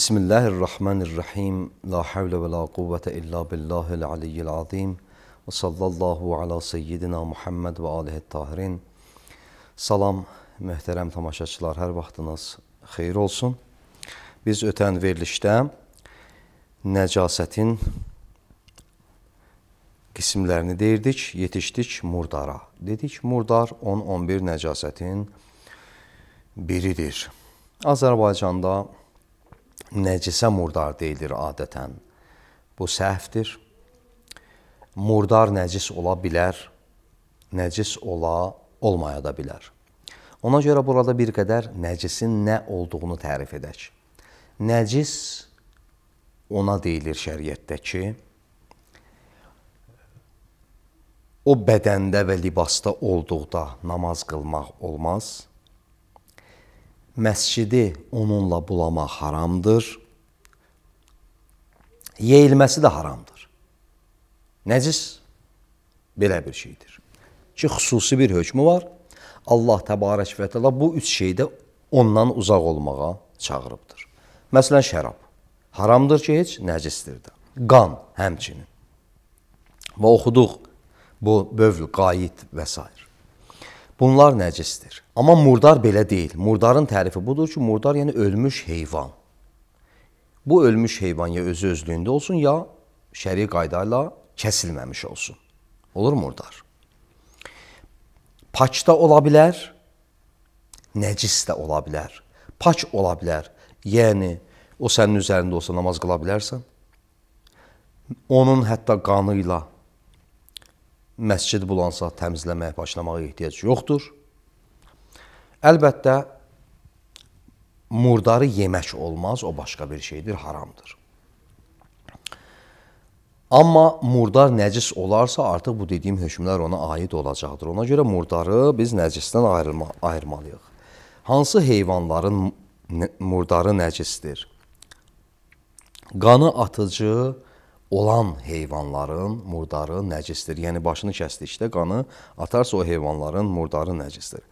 بسم الله الرحمن الرحيم لا حول ولا قوة إلا بالله العلي العظيم وصلى الله على سيدنا محمد və alihi tahirin. Salam, möhtərəm tamaşaçılar, hər vaxtınız xeyir olsun. Biz ötən verilişdə nəcasətin qismlərini deyirdik, yetişdik murdara. Dedik, murdar 10-11 nəcasətin biridir. Azərbaycanda murdar nəcisə murdar deyilir adətən. Bu səhvdir. Murdar nəcis ola bilər, nəcis ola, olmaya da bilər. Ona görə burada bir qədər nəcisin nə olduğunu tərif edək. Nəcis ona deyilir şəriətdə ki, o bədəndə və libasda olduqda namaz qılmaq olmaz məscidi onunla bulamaq haramdır. Yeyilməsi də haramdır. Nəcis belə bir şeydir. Ki, xüsusi bir hökmü var. Allah təbarək və təala bu üç şeydə ondan uzaq olmağa çağırıbdır. Məsələn, şərab. Haramdır ki, heç nəcisdir də. Qan həmçinin. Və oxuduq bu bövl, qayit və s. Bunlar nəcisdir. Amma murdar belə deyil. Murdarın tərifi budur ki, murdar yəni ölmüş heyvan. Bu ölmüş heyvan ya özü özlüyündə olsun, ya şəri qayda ilə kəsilməmiş olsun. Olur murdar. Paç da ola bilər, nəcis də ola bilər. Paç ola bilər. Yəni o sənin üzərində olsa namaz qıla bilərsən. Onun hətta qanı ilə məscid bulansa təmizləməyə başlamağa ehtiyac yoxdur. Əlbəttə murdarı yemək olmaz, o başqa bir şeydir, haramdır. Amma murdar nəcis olarsa artıq bu dediyim hökmlər ona aid olacaqdır. Ona görə murdarı biz nəcisdən ayırma, ayırmalıyıq. Hansı heyvanların murdarı nəcisdir? Qanı atıcı, olan heyvanların murdarı nəcisdir. Yəni başını kəsdikdə qanı atarsa o heyvanların murdarı nəcisdir.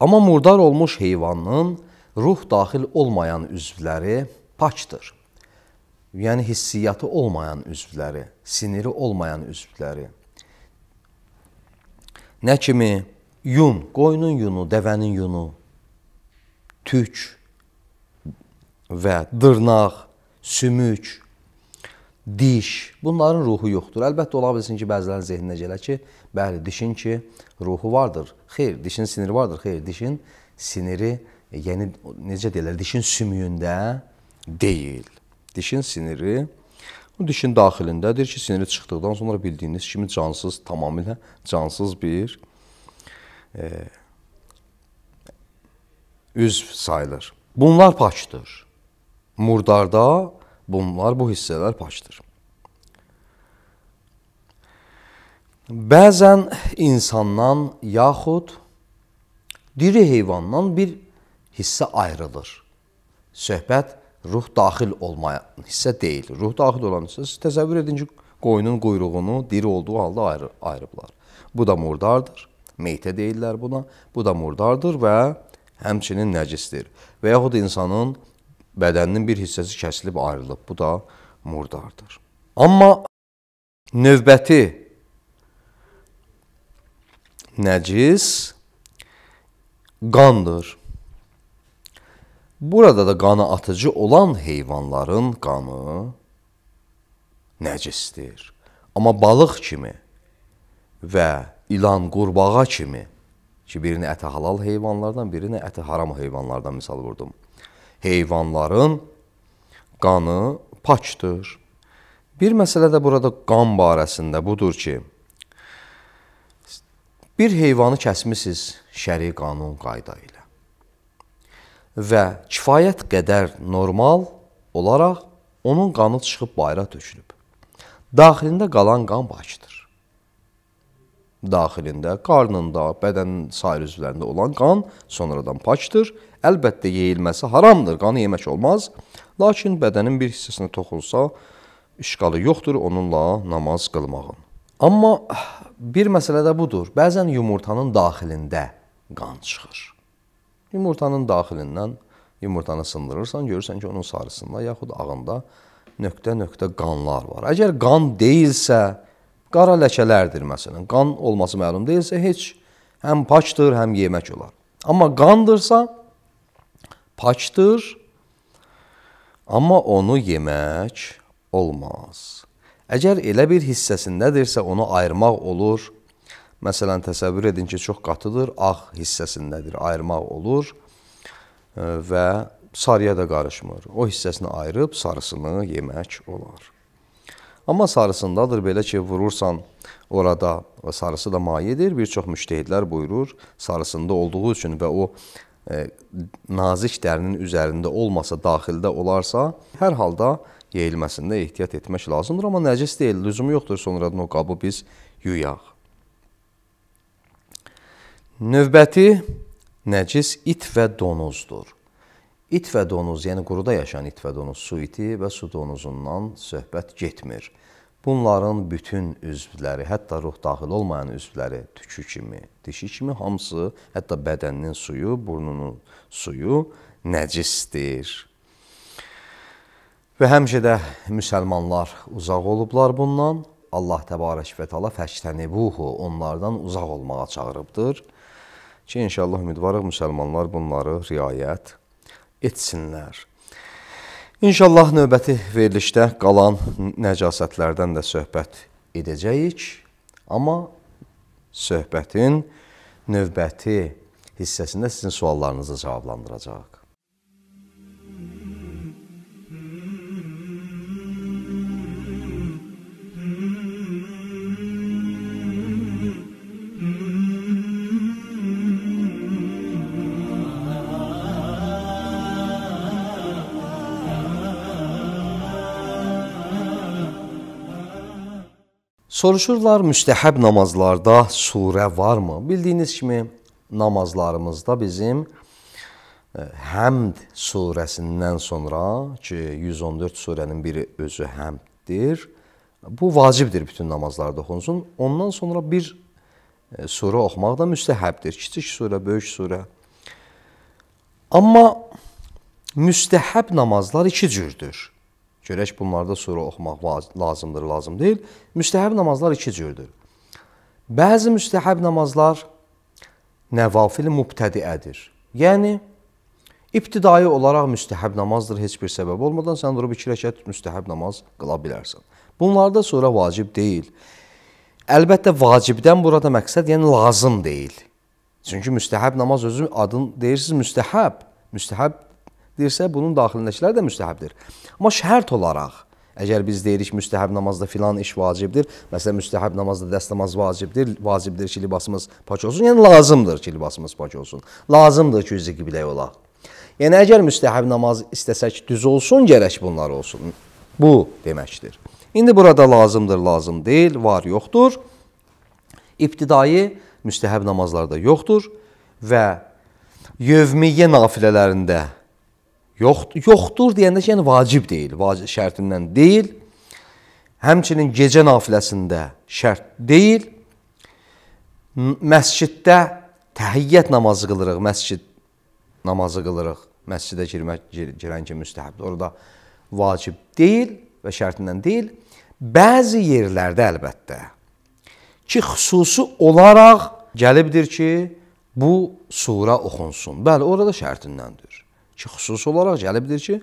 Amma murdar olmuş heyvanın ruh daxil olmayan üzvləri pakdır. Yəni hissiyyatı olmayan üzvləri, siniri olmayan üzvləri. Nə kimi yun, qoyunun yunu, dəvənin yunu, tük və dırnaq, sümük, diş, bunların ruhu yoxdur. Əlbəttə ola bilsin ki, bəzilərin zehninə gələ ki, bəli, dişin ki, ruhu vardır. Xeyr, dişin siniri vardır. Xeyr, dişin siniri, e, yəni necə deyirlər, dişin sümüyündə deyil. Dişin siniri bu dişin daxilindədir ki, siniri çıxdıqdan sonra bildiyiniz kimi cansız, tamamilə cansız bir e, üzv sayılır. Bunlar pakdır. Murdarda Bunlar, bu hissələr pakdır. Bəzən insandan yaxud diri heyvandan bir hissə ayrılır. Söhbət ruh daxil olmayan hissə deyil. Ruh daxil olan hissə, siz təsəvvür edin ki, qoyunun quyruğunu diri olduğu halda ayrı, ayırıblar. Bu da murdardır. Meytə deyirlər buna. Bu da murdardır və həmçinin nəcisdir. Və yaxud insanın bədəninin bir hissəsi kəsilib ayrılıb. Bu da murdardır. Amma növbəti nəcis qandır. Burada da qana atıcı olan heyvanların qanı nəcisdir. Amma balıq kimi və ilan, qurbağa kimi ki, birini əti halal heyvanlardan, birini əti haram heyvanlardan misal vurdum heyvanların qanı pakdır. Bir məsələ də burada qan barəsində budur ki, bir heyvanı kəsmisiniz şəri qanun qayda ilə və kifayət qədər normal olaraq onun qanı çıxıb bayra tökülüb. Daxilində qalan qan pakdır. Daxilində, qarnında, bədənin sair üzvlərində olan qan sonradan pakdır əlbəttə yeyilməsi haramdır, qanı yemək olmaz. Lakin bədənin bir hissəsinə toxulsa, işqalı yoxdur onunla namaz qılmağın. Amma bir məsələ də budur. Bəzən yumurtanın daxilində qan çıxır. Yumurtanın daxilindən yumurtanı sındırırsan, görürsən ki, onun sarısında yaxud ağında nöqtə-nöqtə qanlar var. Əgər qan deyilsə, qara ləkələrdir məsələn. Qan olması məlum deyilsə, heç həm paçdır, həm yemək olar. Amma qandırsa, pakdır, amma onu yemək olmaz. Əgər elə bir hissəsindədirsə, onu ayırmaq olur. Məsələn, təsəvvür edin ki, çox qatıdır, ağ hissəsindədir, ayırmaq olur e, və sarıya da qarışmır. O hissəsini ayırıb sarısını yemək olar. Amma sarısındadır, belə ki, vurursan orada sarısı da mayedir. Bir çox müştehidlər buyurur, sarısında olduğu üçün və o E, nazik dərinin üzərində olmasa, daxildə olarsa, hər halda yeyilməsində ehtiyat etmək lazımdır. Amma nəcis deyil, lüzumu yoxdur sonradan o qabı biz yuyaq. Növbəti nəcis it və donuzdur. İt və donuz, yəni quruda yaşayan it və donuz, su iti və su donuzundan söhbət getmir. Bunların bütün üzvləri, hətta ruh daxil olmayan üzvləri tükü kimi, dişi kimi hamısı, hətta bədəninin suyu, burnunun suyu nəcisdir. Və həmişə də müsəlmanlar uzaq olublar bundan. Allah təbarək və təala fəştənibuhu onlardan uzaq olmağa çağırıbdır. Ki inşallah ümidvarıq müsəlmanlar bunları riayət etsinlər. İnşallah növbəti verilişdə qalan nəcasətlərdən də söhbət edəcəyik. Amma söhbətin növbəti hissəsində sizin suallarınızı cavablandıracağıq. Soruşurlar müstəhəb namazlarda surə varmı? Bildiyiniz kimi namazlarımızda bizim e, Həmd surəsindən sonra ki 114 surənin biri özü həmddir. Bu vacibdir bütün namazlarda oxunsun. Ondan sonra bir e, surə oxumaq da müstəhəbdir. Kiçik surə, böyük surə. Amma müstəhəb namazlar iki cürdür. Görək bunları da sonra oxumaq lazımdır, lazım deyil. Müstəhəb namazlar iki cürdür. Bəzi müstəhəb namazlar nəvafil mübtədiədir. Yəni ibtidai olaraq müstəhəb namazdır, heç bir səbəb olmadan sən durub 2 rəkat müstəhəb namaz qıla bilərsən. Bunlar da sonra vacib deyil. Əlbəttə vacibdən burada məqsəd yəni lazım deyil. Çünki müstəhəb namaz özü adın deyirsiniz müstəhəb. Müstəhəb dirsə, bunun daxilindəkilər də müstəhəbdir. Amma şərt olaraq, əgər biz deyirik müstəhəb namazda filan iş vacibdir, məsələn müstəhəb namazda dəst namaz vacibdir, vacibdir ki, libasımız pak olsun, yəni lazımdır ki, libasımız pak olsun. Lazımdır ki, üzü qibləyə olaq. Yəni əgər müstəhəb namaz istəsək düz olsun, gərək bunlar olsun. Bu deməkdir. İndi burada lazımdır, lazım deyil, var, yoxdur. İbtidai müstəhəb namazlarda yoxdur və yövmiyyə nafilələrində Yoxdur, yoxdur deyəndə ki, yəni vacib deyil, vacib şərtindən deyil. Həmçinin gecə nafiləsində şərt deyil. Məsciddə təhiyyət namazı qılırıq, məscid namazı qılırıq. Məscidə girmək girən kimi müstəhəbdir. Orada vacib deyil və şərtindən deyil. Bəzi yerlərdə əlbəttə ki, xüsusi olaraq gəlibdir ki, bu sura oxunsun. Bəli, orada şərtindəndir ki, xüsusi olaraq gəlibdir ki,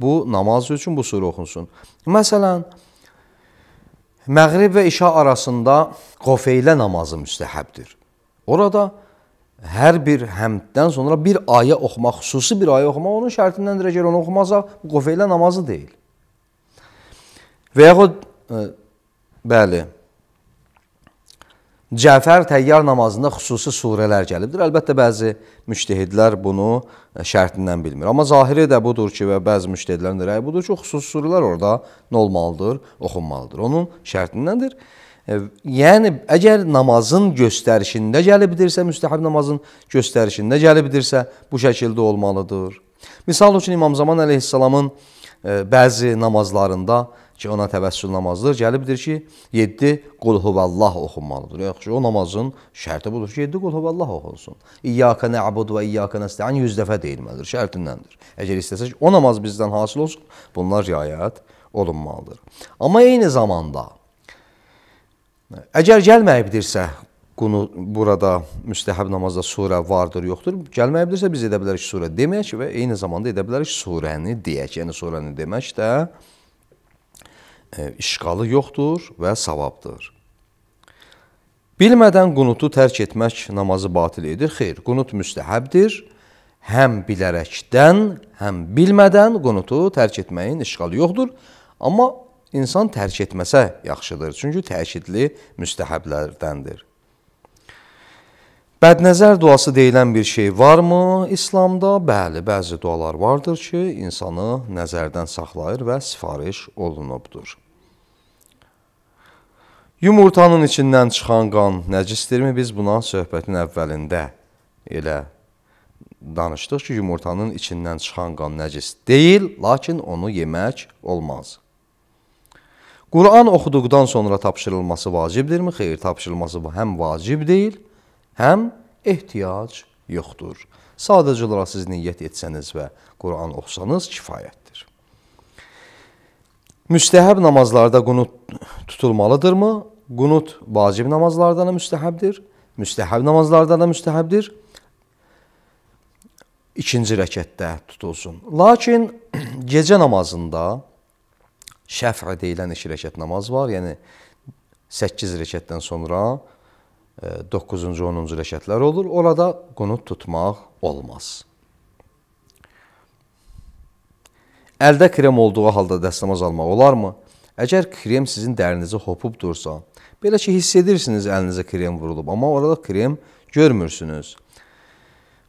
bu namaz üçün bu surə oxunsun. Məsələn, Məğrib və İşa arasında qofeylə namazı müstəhəbdir. Orada hər bir həmddən sonra bir ayə oxumaq, xüsusi bir ayə oxumaq onun şərtindəndir. Əgər onu oxumasa, bu qofeylə namazı deyil. Və yaxud, ə, e, bəli, Cəfər Təyyar namazında xüsusi surələr gəlibdir. Əlbəttə, bəzi müştehidlər bunu e, şərtindən bilmir. Amma zahiri də budur ki, və bəzi müştehidlərin də rəyi budur ki, xüsusi surələr orada nə olmalıdır, oxunmalıdır. Onun şərtindəndir. E, yəni, əgər namazın göstərişində gəlibdirsə, müstəhəb namazın göstərişində gəlibdirsə, bu şəkildə olmalıdır. Misal üçün, İmam Zaman əleyhissalamın e, bəzi namazlarında ki, ona təvəssül namazıdır. Gəlibdir ki, 7 qul huvallah oxunmalıdır. Yaxşı, o namazın şərti budur ki, 7 qul huvallah oxunsun. İyyaka nəbud və iyyaka nəstəin 100 dəfə deyilməlidir, şərtindəndir. Əgər istəsək, o namaz bizdən hasil olsun, bunlar riayət olunmalıdır. Amma eyni zamanda, əgər gəlməyibdirsə, bunu burada müstəhəb namazda surə vardır, yoxdur. Gəlməyibdirsə biz edə bilərik surə deməyək və eyni zamanda edə bilərik surəni deyək. Yəni surəni demək də E, işğalı yoxdur və savabdır. Bilmədən qunutu tərk etmək namazı batil edir. Xeyr, qunut müstəhəbdir. Həm bilərəkdən, həm bilmədən qunutu tərk etməyin işğalı yoxdur. Amma insan tərk etməsə yaxşıdır. Çünki təkidli müstəhəblərdəndir. Bədnəzər duası deyilən bir şey varmı İslamda? Bəli, bəzi dualar vardır ki, insanı nəzərdən saxlayır və sifariş olunubdur. Yumurtanın içindən çıxan qan nəcisdirmi? Biz buna söhbətin əvvəlində elə danışdıq ki, yumurtanın içindən çıxan qan nəcis deyil, lakin onu yemək olmaz. Quran oxuduqdan sonra tapşırılması vacibdirmi? Xeyr, tapşırılması həm vacib deyil, həm ehtiyac yoxdur. Sadəcə olaraq siz niyyət etsəniz və Quran oxusanız kifayətdir. Müstəhəb namazlarda qunut tutulmalıdırmı? Qunut vacib namazlarda da müstəhəbdir. Müstəhəb namazlarda da müstəhəbdir. İkinci rəkətdə tutulsun. Lakin gecə namazında şəfə deyilən iki rəkət namaz var. Yəni 8 rəkətdən sonra 9-cu, 10-cu rəkətlər olur. Orada qunut tutmaq olmaz. Əldə krem olduğu halda dəstəmaz almaq olarmı? Əgər krem sizin dərinizi hopub dursa, belə ki, hiss edirsiniz əlinizə krem vurulub, amma orada krem görmürsünüz.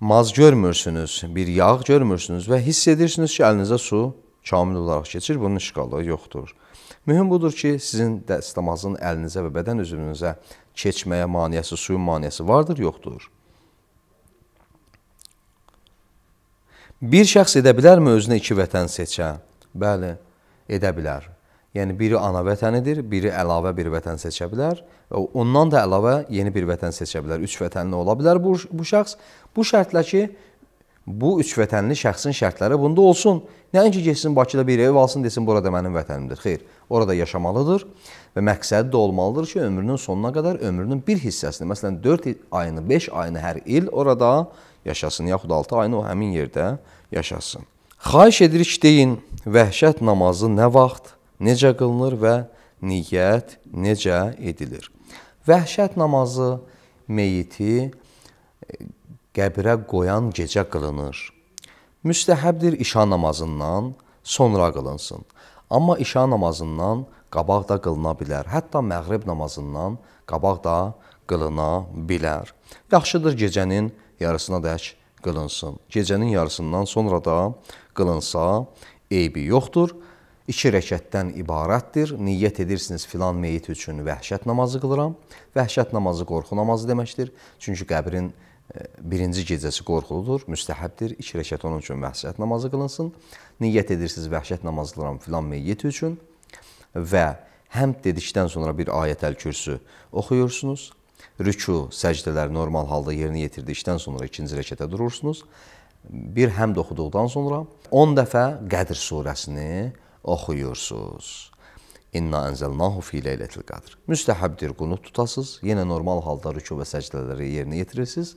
Maz görmürsünüz, bir yağ görmürsünüz və hiss edirsiniz ki, əlinizə su kamil olaraq keçir, bunun işqalı yoxdur. Mühüm budur ki, sizin dəstəmazın əlinizə və bədən üzvünüzə keçməyə maniyəsi, suyun maniyəsi vardır, yoxdur? Bir şəxs edə bilərmi özünə iki vətən seçə? Bəli, edə bilər. Yəni biri ana vətənidir, biri əlavə bir vətən seçə bilər və ondan da əlavə yeni bir vətən seçə bilər. Üç vətənli ola bilər bu, bu şəxs. Bu şərtlə ki, bu üç vətənli şəxsin şərtləri bunda olsun. Nəinki geçsin Bakıda bir ev alsın, desin burada mənim vətənimdir. Xeyr, orada yaşamalıdır və məqsədi də olmalıdır ki, ömrünün sonuna qədər ömrünün bir hissəsini, məsələn 4 ayını, 5 ayını hər il orada yaşasın, yaxud 6 ayını o həmin yerdə yaşasın. Xahiş edirik deyin, vəhşət namazı nə vaxt, necə qılınır və niyyət necə edilir? Vəhşət namazı meyiti qəbirə qoyan gecə qılınır. Müstəhəbdir işa namazından sonra qılınsın. Amma işa namazından qabaq da qılına bilər. Hətta məğrib namazından qabaq da qılına bilər. Yaxşıdır gecənin yarısına dək qılınsın. Gecənin yarısından sonra da qılınsa eybi yoxdur. 2 rəkətdən ibarətdir. Niyyət edirsiniz filan meyit üçün vəhşət namazı qılıram. Vəhşət namazı qorxu namazı deməkdir. Çünki qəbrin birinci gecəsi qorxuludur, müstəhəbdir. İki rəkat onun üçün vəhşət namazı qılınsın. Niyyət edirsiniz vəhşət namazı qılan filan meyyit üçün və həmd dedikdən sonra bir ayət-əl kürsü oxuyursunuz. Rüku, səcdələr normal halda yerinə yetirdikdən sonra ikinci rəkətə durursunuz. Bir həmd oxuduqdan sonra 10 dəfə Qədr surəsini oxuyursunuz. İnna ənzəlnahu fi leylətil qadr. Müstəhəbdir qunut tutasız, yenə normal halda rüku və səcdələri yerinə yetirirsiniz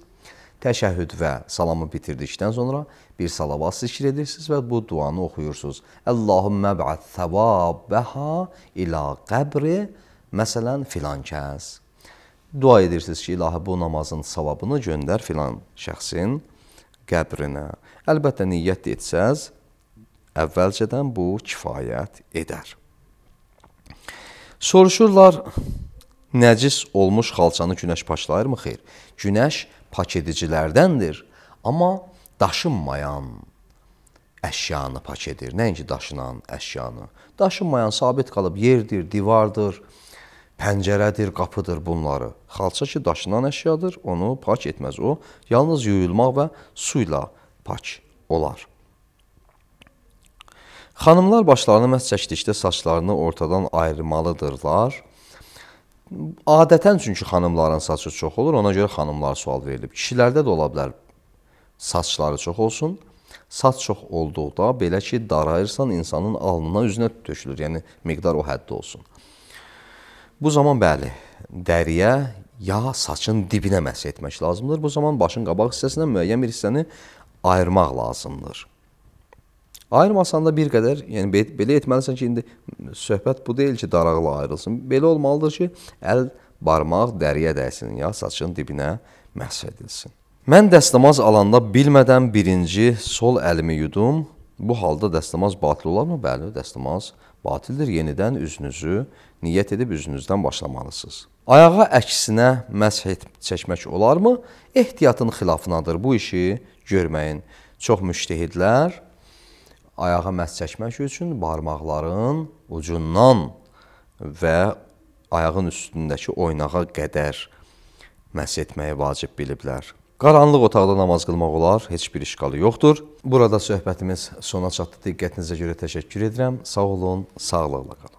təşəhhüd və salamı bitirdikdən sonra bir salavat zikr edirsiniz və bu duanı oxuyursunuz. Allahümmə bə'd səvabəha ilə qəbri, məsələn, filan kəs. Dua edirsiniz ki, ilahi bu namazın savabını göndər filan şəxsin qəbrinə. Əlbəttə, niyyət etsəz, əvvəlcədən bu kifayət edər. Soruşurlar, nəcis olmuş xalçanı günəş paçlayırmı? Xeyr. Günəş pak edicilərdəndir, amma daşınmayan əşyanı pak edir. Nəinki daşınan əşyanı. Daşınmayan sabit qalıb yerdir, divardır, pəncərədir, qapıdır bunları. Xalça ki daşınan əşyadır, onu pak etməz o. Yalnız yuyulmaq və su ilə pak olar. Xanımlar başlarını məhz çəkdikdə saçlarını ortadan ayırmalıdırlar Adətən çünki xanımların saçı çox olur, ona görə xanımlar sual verilib. Kişilərdə də ola bilər saçları çox olsun. Saç çox olduqda belə ki, darayırsan insanın alnına, üzünə tökülür. Yəni miqdar o həddə olsun. Bu zaman bəli, dəriyə ya saçın dibinə məhs etmək lazımdır. Bu zaman başın qabaq hissəsindən müəyyən bir hissəni ayırmaq lazımdır. Ayırmasan da bir qədər, yəni belə etməlisən ki, indi söhbət bu deyil ki, daraqla ayrılsın. Belə olmalıdır ki, əl, barmaq dəriyə dəysin ya saçın dibinə məhv edilsin. Mən dəstəmaz alanda bilmədən birinci sol əlimi yudum. Bu halda dəstəmaz batıl olarmı? Bəli, dəstəmaz batildir. Yenidən üzünüzü niyyət edib üzünüzdən başlamalısınız. Ayağa əksinə məshət çəkmək olarmı? Ehtiyatın xilafınadır bu işi görməyin. Çox müştehidlər ayağa məhz çəkmək üçün barmaqların ucundan və ayağın üstündəki oynağa qədər məhz etməyi vacib biliblər. Qaranlıq otaqda namaz qılmaq olar, heç bir işqalı yoxdur. Burada söhbətimiz sona çatdı. Diqqətinizə görə təşəkkür edirəm. Sağ olun, sağlıqla qalın.